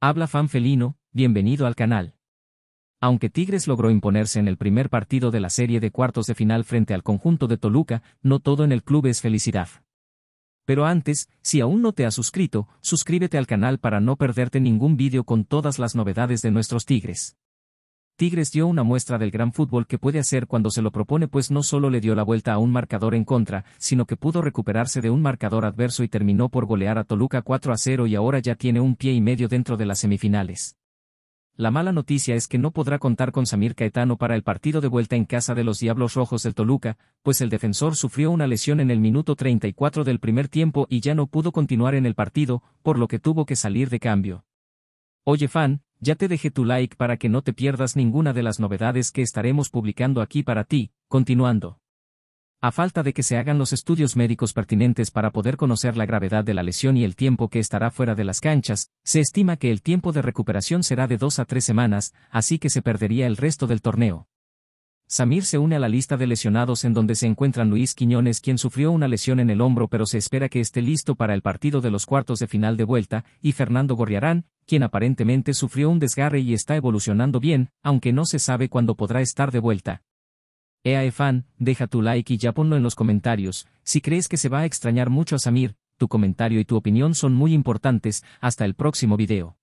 Habla fan felino, bienvenido al canal. Aunque Tigres logró imponerse en el primer partido de la serie de cuartos de final frente al conjunto de Toluca, no todo en el club es felicidad. Pero antes, si aún no te has suscrito, suscríbete al canal para no perderte ningún vídeo con todas las novedades de nuestros Tigres. Tigres dio una muestra del gran fútbol que puede hacer cuando se lo propone pues no solo le dio la vuelta a un marcador en contra, sino que pudo recuperarse de un marcador adverso y terminó por golear a Toluca 4 a 0 y ahora ya tiene un pie y medio dentro de las semifinales. La mala noticia es que no podrá contar con Samir Caetano para el partido de vuelta en casa de los Diablos Rojos del Toluca, pues el defensor sufrió una lesión en el minuto 34 del primer tiempo y ya no pudo continuar en el partido, por lo que tuvo que salir de cambio. Oye fan, ya te dejé tu like para que no te pierdas ninguna de las novedades que estaremos publicando aquí para ti, continuando. A falta de que se hagan los estudios médicos pertinentes para poder conocer la gravedad de la lesión y el tiempo que estará fuera de las canchas, se estima que el tiempo de recuperación será de dos a tres semanas, así que se perdería el resto del torneo. Samir se une a la lista de lesionados en donde se encuentran Luis Quiñones quien sufrió una lesión en el hombro pero se espera que esté listo para el partido de los cuartos de final de vuelta, y Fernando Gorriarán, quien aparentemente sufrió un desgarre y está evolucionando bien, aunque no se sabe cuándo podrá estar de vuelta. EAE fan, deja tu like y ya ponlo en los comentarios, si crees que se va a extrañar mucho a Samir, tu comentario y tu opinión son muy importantes, hasta el próximo video.